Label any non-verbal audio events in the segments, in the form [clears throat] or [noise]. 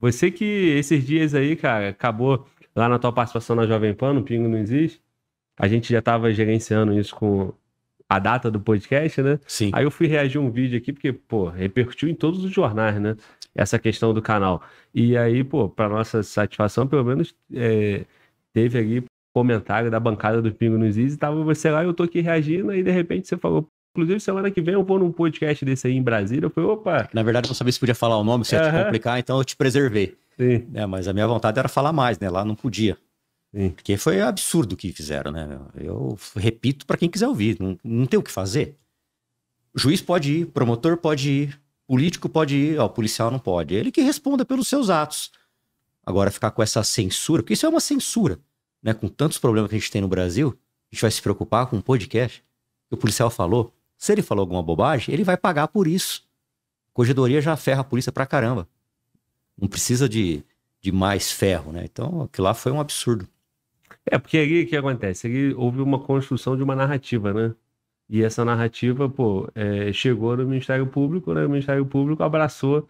Você que esses dias aí, cara, acabou lá na tua participação na Jovem Pan, no Pingo Não Existe, a gente já tava gerenciando isso com a data do podcast, né? Sim. Aí eu fui reagir um vídeo aqui, porque, pô, repercutiu em todos os jornais, né? Essa questão do canal. E aí, pô, para nossa satisfação, pelo menos é, teve ali comentário da bancada do Pingo nos Is, e tava você lá, eu tô aqui reagindo, e de repente você falou, Inclusive, semana que vem eu vou num podcast desse aí em Brasília. Eu falei, opa. Na verdade, eu não sabia se podia falar o nome, se ia uhum. te complicar, então eu te preservei. Sim. É, mas a minha vontade era falar mais, né? Lá não podia. Sim. Porque foi absurdo o que fizeram, né? Eu repito para quem quiser ouvir, não, não tem o que fazer. juiz pode ir, promotor pode ir, político pode ir, ó, policial não pode. Ele que responda pelos seus atos. Agora, ficar com essa censura, porque isso é uma censura, né? Com tantos problemas que a gente tem no Brasil, a gente vai se preocupar com um podcast que o policial falou, se ele falou alguma bobagem, ele vai pagar por isso. Corregedoria já ferra a polícia pra caramba. Não precisa de, de mais ferro, né? Então, aquilo lá foi um absurdo. É, porque aí o que acontece? Aí houve uma construção de uma narrativa, né? E essa narrativa, pô, é, chegou no Ministério Público, né? O Ministério Público abraçou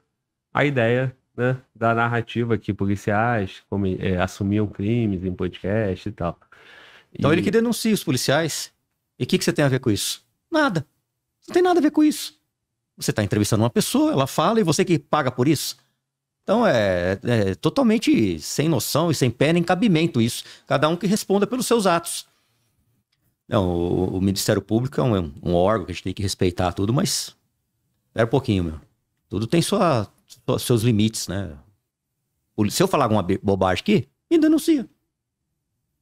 a ideia, né? Da narrativa que policiais como, é, assumiam crimes em podcast e tal. Então e... ele que denuncia os policiais. E o que, que você tem a ver com isso? Nada. Não tem nada a ver com isso. Você está entrevistando uma pessoa, ela fala e você que paga por isso. Então é, é, é, totalmente sem noção e sem pé nem cabimento isso. Cada um que responda pelos seus atos. Não, o, o Ministério Público é um, é um, órgão que a gente tem que respeitar tudo, mas espera um pouquinho, meu. Tudo tem sua, sua, seus limites, né? Se eu falar alguma bobagem aqui, me denuncia.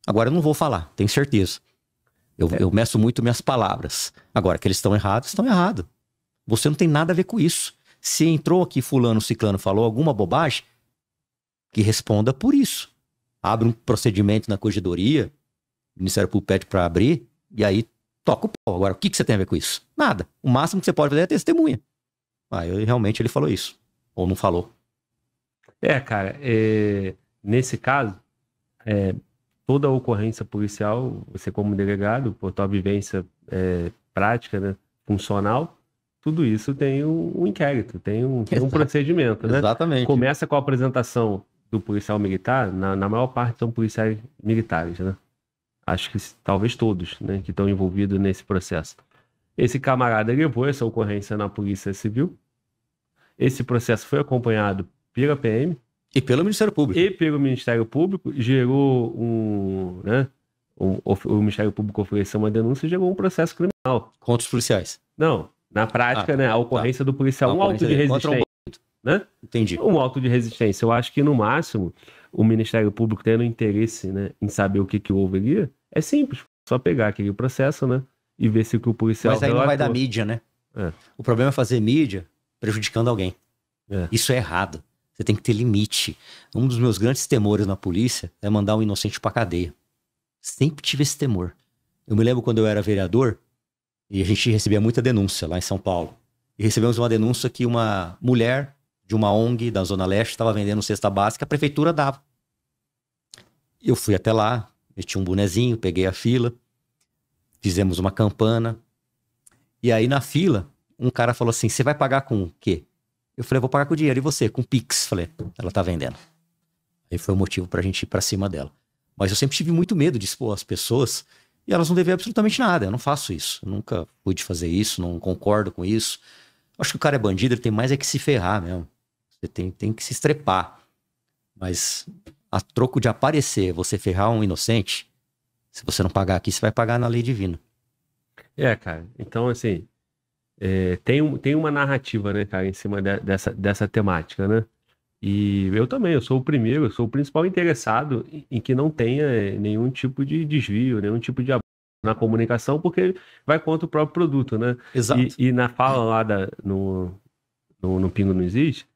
Agora eu não vou falar, tenho certeza. Eu, é. eu meço muito minhas palavras. Agora, que eles estão errados, estão errados. Você não tem nada a ver com isso. Se entrou aqui fulano, ciclano, falou alguma bobagem, que responda por isso. Abre um procedimento na corregedoria, o Ministério Público pede para abrir, e aí toca o pau. Agora, o que, que você tem a ver com isso? Nada. O máximo que você pode fazer é testemunha. Ah, eu, realmente ele falou isso. Ou não falou. É, cara, é, nesse caso, é, toda a ocorrência policial, você como delegado, por tua vivência é, prática, né, funcional, tudo isso tem um, inquérito, tem um, tem um procedimento, né? Exatamente. Começa com a apresentação do policial militar, na, na maior parte são policiais militares, né? Acho que talvez todos, né, que estão envolvidos nesse processo. Esse camarada levou essa ocorrência na Polícia Civil. Esse processo foi acompanhado pela PM, e pelo Ministério Público. E pelo Ministério Público, gerou um. Né, um o Ministério Público ofereceu uma denúncia e gerou um processo criminal. Contra os policiais? Não. Na ah, prática, ah, né, a ocorrência tá. do policial, a um auto de resistência. Um... Né? Entendi. Um auto de resistência. Eu acho que, no máximo, o Ministério Público tendo interesse né, em saber o que, que houve ali, é simples. Só pegar aquele processo, né? E ver se o que o policial. Mas aí não vai dar mídia, né? É. O problema é fazer mídia prejudicando alguém. É. Isso é errado. Você tem que ter limite. Um dos meus grandes temores na polícia é mandar um inocente pra cadeia. Sempre tive esse temor. Eu me lembro quando eu era vereador e a gente recebia muita denúncia lá em São Paulo. E recebemos uma denúncia que uma mulher de uma ONG da Zona Leste estava vendendo cesta básica, a prefeitura dava. Eu fui até lá, meti um bonezinho, peguei a fila, fizemos uma campana. E aí na fila, um cara falou assim: Você vai pagar com o quê? Eu falei, vou pagar com dinheiro. E você? Com Pix. Falei, ela tá vendendo. Aí foi o motivo pra gente ir pra cima dela. Mas eu sempre tive muito medo de expor as pessoas e elas não devem absolutamente nada. Eu não faço isso. Eu nunca pude fazer isso, não concordo com isso. Acho que o cara é bandido, ele tem mais é que se ferrar mesmo. Você tem, tem que se estrepar. Mas a troco de aparecer, você ferrar um inocente, se você não pagar aqui, você vai pagar na lei divina. É, cara. Então, assim, é, tem, tem uma narrativa, né, cara, em cima de, dessa, dessa temática, né? E eu também, eu sou o primeiro, eu sou o principal interessado em, em que não tenha é, nenhum tipo de desvio, nenhum tipo de abuso na comunicação, porque vai contra o próprio produto, né? Exato. E, e na fala lá da, no, no, no Pingo Não Existe,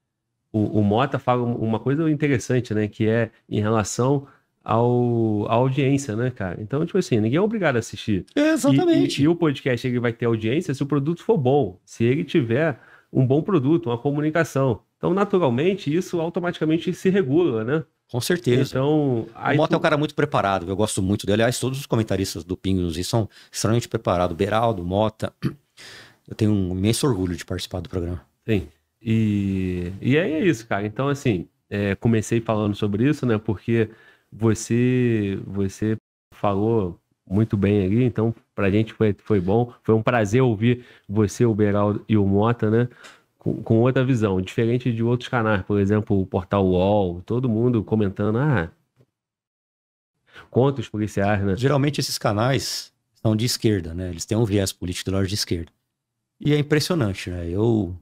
o, o Mota fala uma coisa interessante, né? Que é em relação ao, à audiência, né, cara? Então, tipo assim, ninguém é obrigado a assistir. É, exatamente. E, e, e, o podcast ele vai ter audiência se o produto for bom, se ele tiver um bom produto, uma comunicação. Então, naturalmente, isso automaticamente se regula, né? Com certeza. Então, o Mota é tu... é um cara muito preparado, eu gosto muito dele. Aliás, todos os comentaristas do Pingos são extremamente preparados. Beraldo, Mota. Eu tenho um imenso orgulho de participar do programa. Sim. E, e aí é isso, cara. Então, assim, é, comecei falando sobre isso, né? Porque você, você falou muito bem ali, então pra gente foi, foi bom. Foi um prazer ouvir você, o Beraldo e o Mota, né? Com, com outra visão, diferente de outros canais, por exemplo, o Portal UOL, todo mundo comentando, ah, contra os policiais, né? Geralmente esses canais são de esquerda, né? Eles têm um viés político de esquerda. E é impressionante, né? Eu,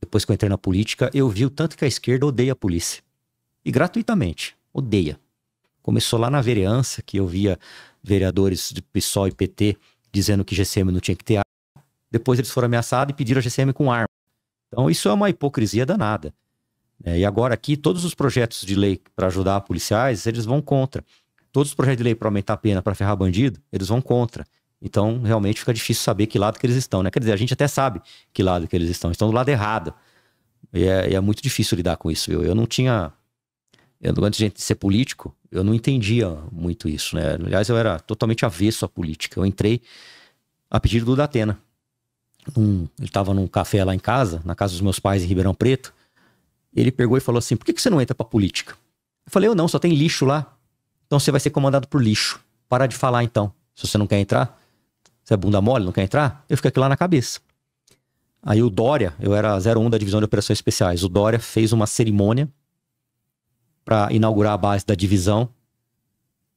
depois que eu entrei na política, eu vi o tanto que a esquerda odeia a polícia. E gratuitamente, odeia. Começou lá na vereança, que eu via vereadores de PSOL e PT dizendo que GCM não tinha que ter arma. Depois eles foram ameaçados e pediram a GCM com arma. Então isso é uma hipocrisia danada. É, e agora aqui, todos os projetos de lei para ajudar policiais, eles vão contra. Todos os projetos de lei para aumentar a pena para ferrar bandido, eles vão contra. Então, realmente fica difícil saber que lado que eles estão, né? Quer dizer, a gente até sabe que lado que eles estão. Estão do lado errado. E é, é muito difícil lidar com isso. Eu, eu não tinha eu, antes de ser político, eu não entendia muito isso, né? Aliás, eu era totalmente avesso à política. Eu entrei a pedido do Datena. Um, ele estava num café lá em casa, na casa dos meus pais em Ribeirão Preto. Ele pegou e falou assim: por que, que você não entra pra política? Eu falei: eu não, só tem lixo lá. Então você vai ser comandado por lixo. Para de falar então. Se você não quer entrar, você é bunda mole, não quer entrar? Eu fico aqui lá na cabeça. Aí o Dória, eu era 01 da divisão de operações especiais, o Dória fez uma cerimônia para inaugurar a base da divisão.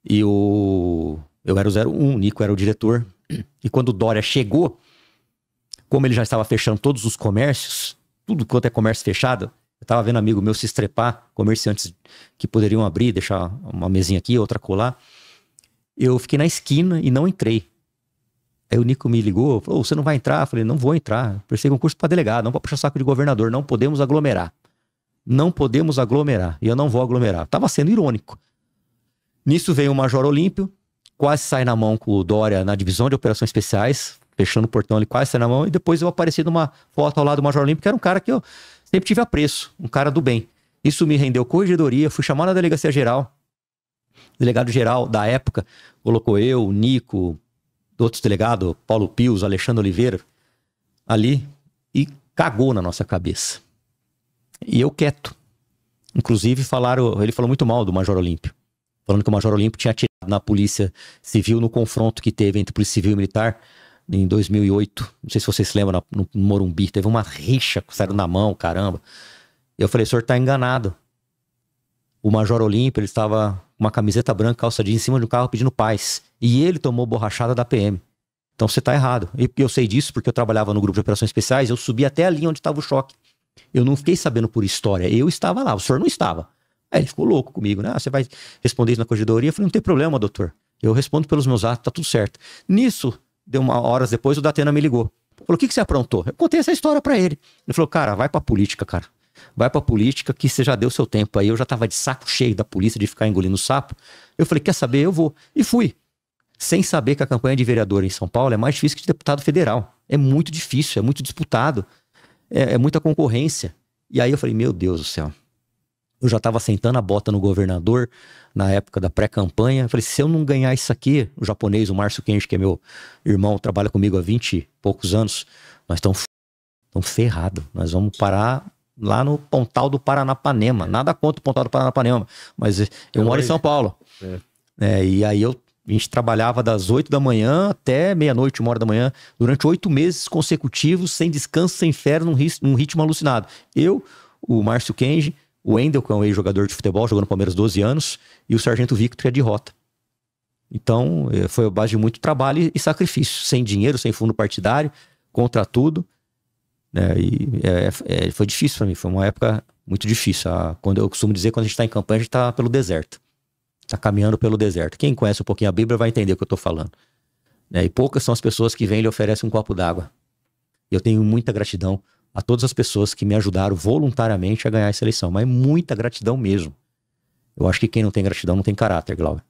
E o eu era o 01, o Nico era o diretor. E quando o Dória chegou, como ele já estava fechando todos os comércios, tudo quanto é comércio fechado, eu estava vendo amigo meu se estrepar, comerciantes que poderiam abrir, deixar uma mesinha aqui, outra colar. Eu fiquei na esquina e não entrei. Aí o Nico me ligou, falou: você não vai entrar? Eu falei: não vou entrar. um concurso para delegado, não para puxar saco de governador, não podemos aglomerar não podemos aglomerar. E eu não vou aglomerar. estava sendo irônico. Nisso veio o Major Olímpio, quase sai na mão com o Dória na divisão de operações especiais, fechando o portão ele quase sai na mão. E depois eu apareci numa foto ao lado do Major Olímpio, que era um cara que eu sempre tive apreço, um cara do bem. Isso me rendeu corrigedoria, fui chamado na delegacia geral. delegado geral da época colocou eu, Nico, outros delegados, Paulo Pius, Alexandre Oliveira, ali e cagou na nossa cabeça. E eu quieto. Inclusive, falaram, ele falou muito mal do Major Olímpio. Falando que o Major Olímpio tinha atirado na polícia civil no confronto que teve entre polícia civil e militar em 2008. Não sei se vocês lembram, no Morumbi. Teve uma rixa, saíram na mão, caramba. Eu falei, o senhor tá enganado. O Major Olímpio, ele estava com uma camiseta branca, calça jeans em cima de um carro pedindo paz. E ele tomou borrachada da PM. Então você tá errado. E eu sei disso porque eu trabalhava no grupo de operações especiais, eu subi até a linha onde estava o choque. Eu não fiquei sabendo por história. Eu estava lá, o senhor não estava. Aí ele ficou louco comigo, né? Ah, você vai responder isso na corregedoria? Eu falei, não tem problema, doutor. Eu respondo pelos meus atos, tá tudo certo. Nisso, deu uma horas depois, o Datena me ligou. Falou, o que, que você aprontou? Eu contei essa história para ele. Ele falou, cara, vai pra política, cara. Vai pra política que você já deu seu tempo aí. Eu já tava de saco cheio da polícia de ficar engolindo sapo. Eu falei, quer saber? Eu vou. E fui. Sem saber que a campanha de vereador em São Paulo é mais difícil que de deputado federal. É muito difícil, é muito disputado é, é muita concorrência. E aí eu falei, meu Deus do céu. Eu já estava sentando a bota no governador na época da pré-campanha. Falei, se eu não ganhar isso aqui, o japonês, o Márcio Kenji, que é meu irmão, trabalha comigo há 20 e poucos anos, nós estamos ferrados. Nós vamos parar lá no Pontal do Paranapanema. É. Nada contra o Pontal do Paranapanema, mas eu, eu é moro em São Paulo. É. É, e aí eu a gente trabalhava das 8 da manhã até meia-noite, uma hora da manhã, durante oito meses consecutivos, sem descanso, sem férias, num, num ritmo alucinado. Eu, o Márcio Kenji, o Endel, que é um ex-jogador de futebol, jogou no Palmeiras 12 anos, e o Sargento Victor, que é de rota. Então, é, foi a base de muito trabalho e sacrifício, sem dinheiro, sem fundo partidário, contra tudo. Né? E é, é, foi difícil para mim, foi uma época muito difícil. A, ah, quando eu costumo dizer, quando a gente está em campanha, a gente está pelo deserto está caminhando pelo deserto. Quem conhece um pouquinho a Bíblia vai entender o que eu estou falando. Né? E poucas são as pessoas que vêm e lhe oferecem um copo d'água. Eu tenho muita gratidão a todas as pessoas que me ajudaram voluntariamente a ganhar essa eleição, mas muita gratidão mesmo. Eu acho que quem não tem gratidão não tem caráter, Glauber.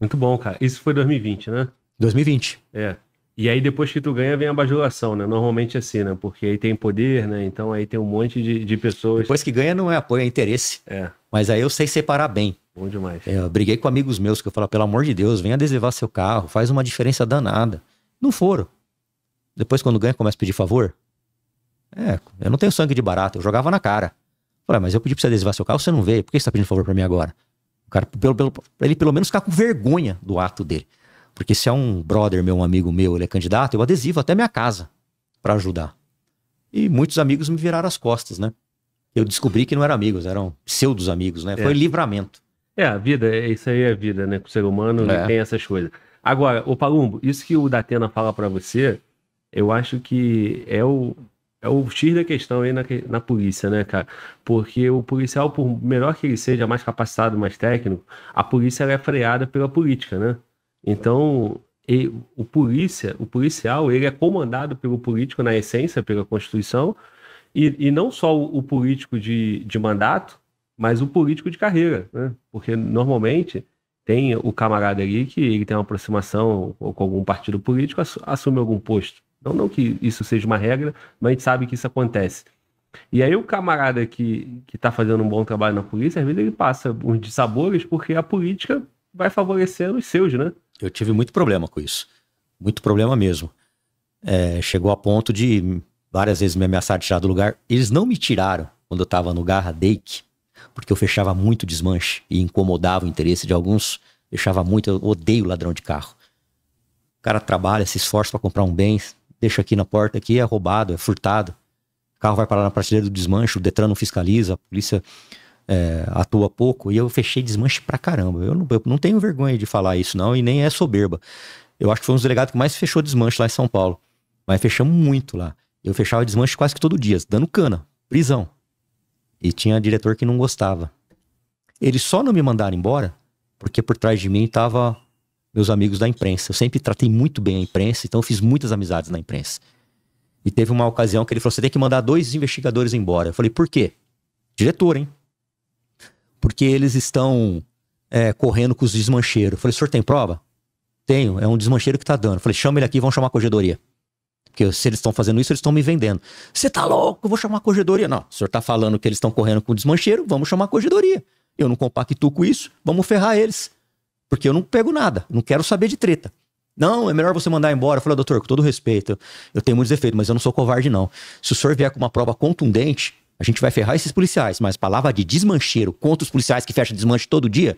Muito bom, cara. Isso foi 2020, né? 2020. É. E aí depois que tu ganha vem a bajulação, né? Normalmente é assim, né? Porque aí tem poder, né? Então aí tem um monte de, de pessoas. Depois que ganha não é apoio, é interesse. É. Mas aí eu sei separar bem. Bom demais. É, eu briguei com amigos meus que eu falava, pelo amor de Deus, vem adesivar seu carro, faz uma diferença danada. Não foram. Depois, quando ganha, começa a pedir favor. É, eu não tenho sangue de barato, eu jogava na cara. Falei, ah, mas eu pedi pra você adesivar seu carro, você não veio, por que você tá pedindo favor pra mim agora? O cara, pelo, pelo, pra ele pelo menos ficar com vergonha do ato dele. Porque se é um brother meu, um amigo meu, ele é candidato, eu adesivo até minha casa para ajudar. E muitos amigos me viraram as costas, né? Eu descobri que não eram amigos, eram pseudos amigos, né? Foi é. livramento. É, a vida, é, isso aí é a vida, né? Com o ser humano é. tem essas coisas. Agora, o Palumbo, isso que o Datena fala para você, eu acho que é o, é o X da questão aí na, na polícia, né, cara? Porque o policial, por melhor que ele seja, mais capacitado, mais técnico, a polícia é freada pela política, né? Então, ele, o polícia, o policial, ele é comandado pelo político na essência, pela Constituição, e, e não só o, o político de, de mandato, mas o político de carreira, né? Porque normalmente tem o camarada ali que ele tem uma aproximação ou com algum partido político, assume algum posto. Não, não que isso seja uma regra, mas a gente sabe que isso acontece. E aí o camarada que está fazendo um bom trabalho na polícia, às vezes ele passa uns dissabores porque a política vai favorecendo os seus, né? Eu tive muito problema com isso. Muito problema mesmo. É, chegou a ponto de várias vezes me ameaçar de tirar do lugar. Eles não me tiraram quando eu estava no Garra Dake porque eu fechava muito desmanche e incomodava o interesse de alguns. Fechava muito, eu odeio ladrão de carro. O cara trabalha, se esforça para comprar um bem, deixa aqui na porta, aqui é roubado, é furtado. O carro vai parar na prateleira do desmanche, o Detran não fiscaliza, a polícia é, atua pouco. E eu fechei desmanche pra caramba. Eu não, eu não tenho vergonha de falar isso, não, e nem é soberba. Eu acho que foi um dos delegados que mais fechou desmanche lá em São Paulo. Mas fechamos muito lá. Eu fechava desmanche quase que todo dia, dando cana, prisão. E tinha diretor que não gostava. Eles só não me mandaram embora porque por trás de mim tava meus amigos da imprensa. Eu sempre tratei muito bem a imprensa, então eu fiz muitas amizades na imprensa. E teve uma ocasião que ele falou: você tem que mandar dois investigadores embora. Eu falei: por quê? Diretor, hein? Porque eles estão é, correndo com os desmancheiros. Eu falei: o senhor tem prova? Tenho, é um desmancheiro que tá dando. Eu falei: chama ele aqui, vamos chamar a corregedoria. Porque se eles estão fazendo isso, eles estão me vendendo. Você tá louco? Eu vou chamar a corregedoria. Não, o senhor tá falando que eles estão correndo com desmancheiro, vamos chamar a corregedoria. Eu não compactuo com isso, vamos ferrar eles. Porque eu não pego nada, não quero saber de treta. Não, é melhor você mandar embora. Eu falei, doutor, com todo respeito, eu tenho muitos defeitos, mas eu não sou covarde, não. Se o senhor vier com uma prova contundente, a gente vai ferrar esses policiais. Mas palavra de desmancheiro contra os policiais que fecham desmanche todo dia,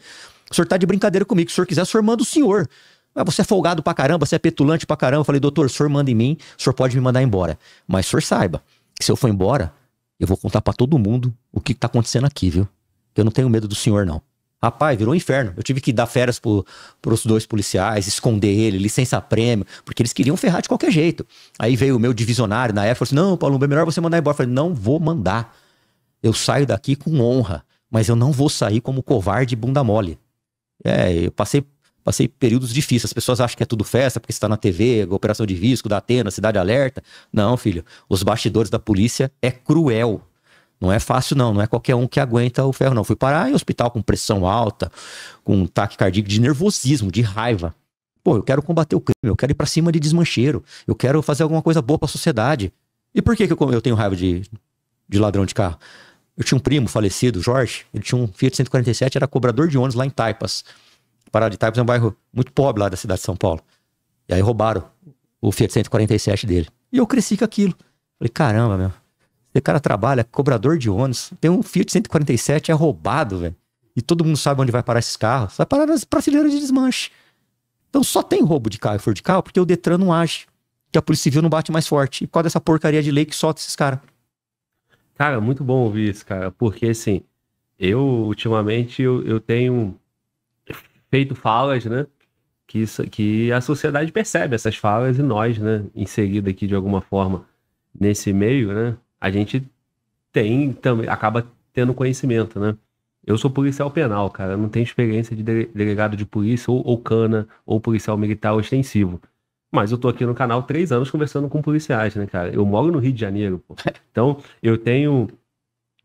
o senhor tá de brincadeira comigo. Se o senhor quiser, o senhor manda o senhor. Mas você é folgado pra caramba, você é petulante pra caramba. Eu falei, doutor, o senhor manda em mim, o senhor pode me mandar embora. Mas o senhor saiba que se eu for embora, eu vou contar para todo mundo o que tá acontecendo aqui, viu? Eu não tenho medo do senhor, não. Rapaz, virou um inferno. Eu tive que dar férias pro, pros dois policiais, esconder ele, licença-prêmio, porque eles queriam ferrar de qualquer jeito. Aí veio o meu divisionário na época e falou assim: Não, Paulo, é melhor você mandar embora. Eu falei: Não vou mandar. Eu saio daqui com honra, mas eu não vou sair como covarde e bunda mole. É, eu passei Passei períodos difíceis. As pessoas acham que é tudo festa porque está na TV, operação de risco da Atena, Cidade Alerta. Não, filho. Os bastidores da polícia é cruel. Não é fácil, não. Não é qualquer um que aguenta o ferro, não. Fui parar em hospital com pressão alta, com ataque cardíaco, de nervosismo, de raiva. Pô, eu quero combater o crime, eu quero ir pra cima de desmancheiro, eu quero fazer alguma coisa boa pra sociedade. E por que, que eu, eu tenho raiva de, de ladrão de carro? Eu tinha um primo falecido, Jorge, ele tinha um Fiat 147, era cobrador de ônibus lá em Taipas. Pará de Itaipas é um bairro muito pobre lá da cidade de São Paulo. E aí roubaram o Fiat 147 dele. E eu cresci com aquilo. Falei, caramba, meu. Esse cara trabalha, é cobrador de ônibus, tem um Fiat 147, é roubado, velho. E todo mundo sabe onde vai parar esses carros. Vai parar nas prateleiras de desmanche. Então só tem roubo de carro e furto de carro porque o Detran não age. Que a Polícia Civil não bate mais forte. E por causa dessa porcaria de lei que solta esses caras. Cara, muito bom ouvir isso, cara. Porque, assim, eu, ultimamente, eu, eu tenho feito falas, né? Que, isso, que a sociedade percebe essas falas e nós, né, inserido aqui de alguma forma nesse meio, né, a gente tem também, acaba tendo conhecimento, né? Eu sou policial penal, cara, não tenho experiência de delegado de polícia ou, ou cana ou policial militar ostensivo. Mas eu tô aqui no canal três anos conversando com policiais, né, cara? Eu moro no Rio de Janeiro, pô. [laughs] Então, eu tenho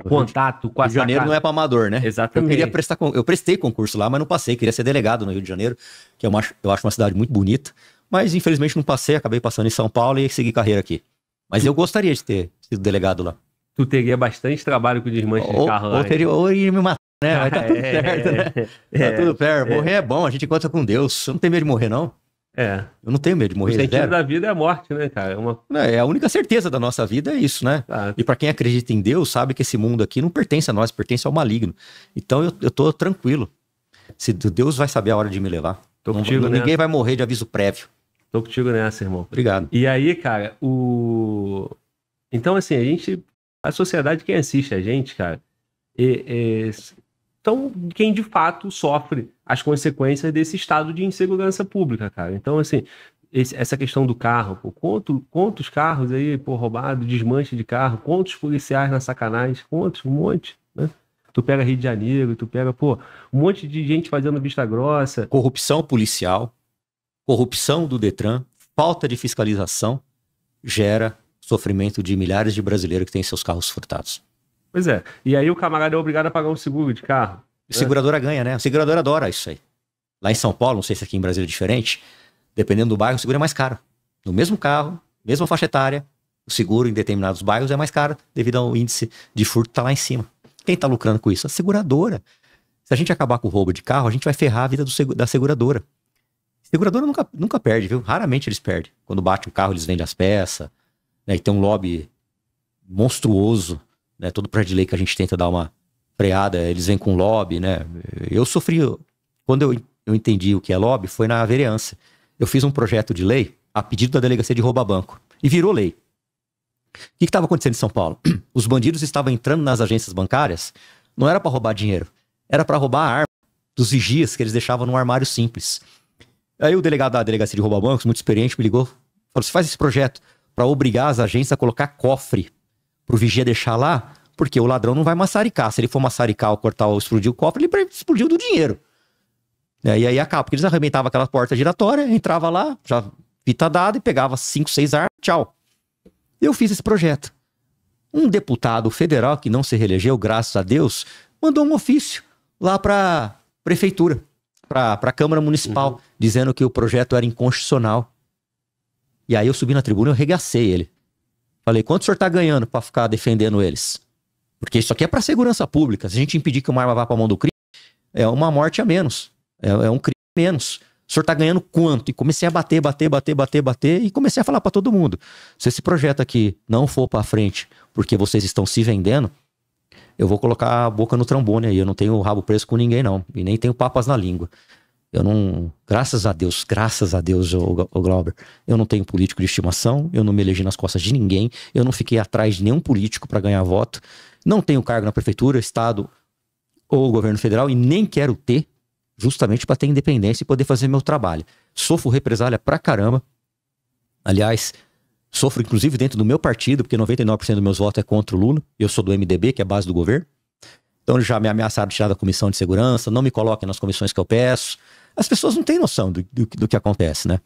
contato com a Rio de Janeiro não é para amador, né? Exatamente. Eu queria prestar, eu prestei concurso lá, mas não passei. Queria ser delegado no Rio de Janeiro, que é uma, eu acho uma cidade muito bonita, mas infelizmente não passei. Acabei passando em São Paulo e segui carreira aqui. Mas eu gostaria de ter sido delegado lá. Tu teria bastante trabalho com o desmanche ou, de carro ou lá. Ou, teria, ou iria me matar, né? Mas tá [laughs] tudo é, certo, né? É, tá tudo certo. É, é, morrer é bom, a gente conta com Deus. Eu não tem medo de morrer, não. É. Eu não tenho medo de morrer. O sentido zero. da vida é a morte, né, cara? É, uma... é, a única certeza da nossa vida é isso, né? Ah. E para quem acredita em Deus, sabe que esse mundo aqui não pertence a nós, pertence ao maligno. Então eu, eu tô tranquilo. Se Deus vai saber a hora de me levar. Tô não, contigo, Ninguém vai morrer de aviso prévio. Tô contigo nessa, irmão. Obrigado. E aí, cara, o. Então, assim, a gente. A sociedade que assiste a gente, cara, é, é, então, quem de fato sofre as consequências desse estado de insegurança pública, cara. Então, assim, esse, essa questão do carro, pô, quanto, quantos carros aí, pô, roubado, desmanche de carro, quantos policiais na sacanagem, quantos, um monte, né? Tu pega Rio de Janeiro, tu pega, pô, um monte de gente fazendo vista grossa. Corrupção policial, corrupção do Detran, falta de fiscalização gera sofrimento de milhares de brasileiros que têm seus carros furtados. Pois é. E aí o camarada é obrigado a pagar um seguro de carro. E né? seguradora ganha, né? A seguradora adora isso aí. Lá em São Paulo, não sei se aqui em Brasil é diferente, dependendo do bairro, o seguro é mais caro. No mesmo carro, mesma faixa etária, o seguro em determinados bairros é mais caro devido ao índice de furto que tá lá em cima. Quem está lucrando com isso? A seguradora. Se a gente acabar com o roubo de carro, a gente vai ferrar a vida do, da seguradora. seguradora nunca, nunca perde, viu? Raramente eles perdem. Quando bate um carro, eles vendem as peças, né? E tem um lobby monstruoso né? Todo projeto de lei que a gente tenta dar uma freada, eles vêm com lobby, né? Eu sofri. Quando eu, eu entendi o que é lobby, foi na vereança. Eu fiz um projeto de lei a pedido da delegacia de rouba banco e virou lei. O que estava acontecendo em São Paulo? [clears throat] Os bandidos estavam entrando nas agências bancárias, não era para roubar dinheiro, era para roubar a arma dos vigias que eles deixavam num armário simples. Aí o delegado da delegacia de rouba bancos, muito experiente, me ligou, falou: "Você faz esse projeto para obrigar as agências a colocar cofre pro vigia deixar lá, porque o ladrão não vai maçaricar. Se ele for maçaricar ou cortar ou explodir o cofre, ele explodiu do dinheiro. É, e aí acaba, porque eles arrebentavam aquela porta giratória, entrava lá, já fita dada e pegava cinco, seis armas, tchau. Eu fiz esse projeto. Um deputado federal que não se reelegeu, graças a Deus, mandou um ofício lá para prefeitura, para a Câmara Municipal, uhum. dizendo que o projeto era inconstitucional. E aí eu subi na tribuna e eu regacei ele. Falei, quanto o senhor tá ganhando para ficar defendendo eles? Porque isso aqui é para segurança pública. Se a gente impedir que uma arma vá para a mão do crime, é uma morte a menos. É, é um crime a menos. O senhor tá ganhando quanto? E comecei a bater, bater, bater, bater, bater e comecei a falar para todo mundo. Se esse projeto aqui não for para frente porque vocês estão se vendendo, eu vou colocar a boca no trambone aí. Eu não tenho rabo preso com ninguém, não. E nem tenho papas na língua. Eu não, graças a Deus, graças a Deus, o, o Glauber, eu não tenho político de estimação, eu não me elegi nas costas de ninguém, eu não fiquei atrás de nenhum político para ganhar voto, não tenho cargo na prefeitura, estado ou governo federal e nem quero ter, justamente para ter independência e poder fazer meu trabalho. Sofro represália pra caramba. Aliás, sofro inclusive dentro do meu partido, porque 99% dos meus votos é contra o Lula, eu sou do MDB, que é a base do governo. Então já me ameaçaram tirar da comissão de segurança, não me coloquem nas comissões que eu peço. As pessoas não têm noção do, do, do que acontece, né?